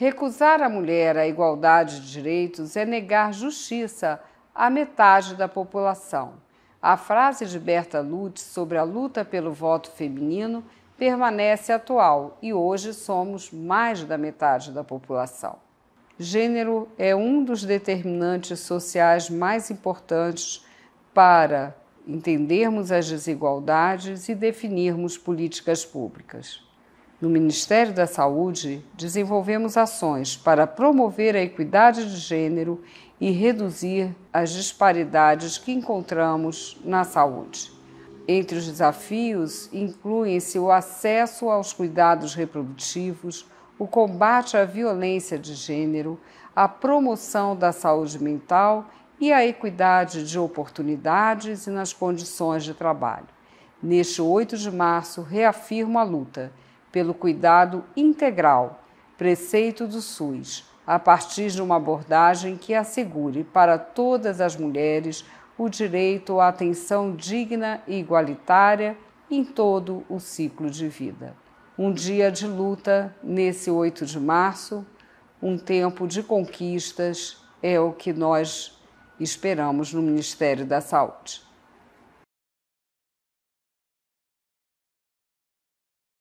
Recusar à mulher a igualdade de direitos é negar justiça à metade da população. A frase de Berta Lutz sobre a luta pelo voto feminino permanece atual e hoje somos mais da metade da população. Gênero é um dos determinantes sociais mais importantes para entendermos as desigualdades e definirmos políticas públicas. No Ministério da Saúde, desenvolvemos ações para promover a equidade de gênero e reduzir as disparidades que encontramos na saúde. Entre os desafios incluem-se o acesso aos cuidados reprodutivos, o combate à violência de gênero, a promoção da saúde mental e a equidade de oportunidades e nas condições de trabalho. Neste 8 de março, reafirmo a luta pelo cuidado integral, preceito do SUS, a partir de uma abordagem que assegure para todas as mulheres o direito à atenção digna e igualitária em todo o ciclo de vida. Um dia de luta nesse 8 de março, um tempo de conquistas é o que nós esperamos no Ministério da Saúde.